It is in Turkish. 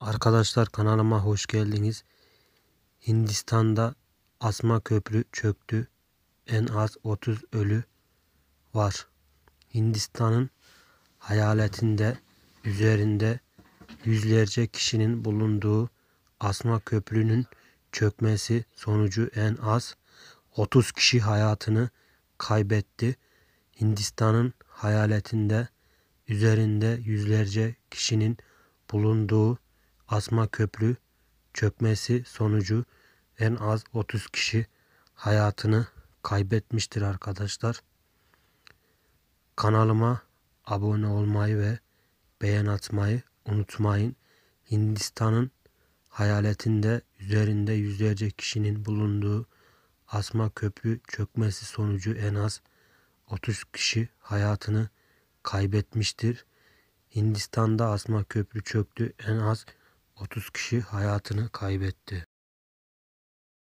Arkadaşlar kanalıma hoş geldiniz. Hindistan'da asma köprü çöktü. En az 30 ölü var. Hindistan'ın hayaletinde üzerinde yüzlerce kişinin bulunduğu asma köprünün çökmesi sonucu en az 30 kişi hayatını kaybetti. Hindistan'ın hayaletinde üzerinde yüzlerce kişinin bulunduğu asma köprü çökmesi sonucu en az 30 kişi hayatını kaybetmiştir arkadaşlar. Kanalıma abone olmayı ve beğen atmayı unutmayın. Hindistan'ın hayaletinde üzerinde yüzlerce kişinin bulunduğu asma köprü çökmesi sonucu en az 30 kişi hayatını kaybetmiştir. Hindistan'da asma köprü çöktü. En az 30 kişi hayatını kaybetti.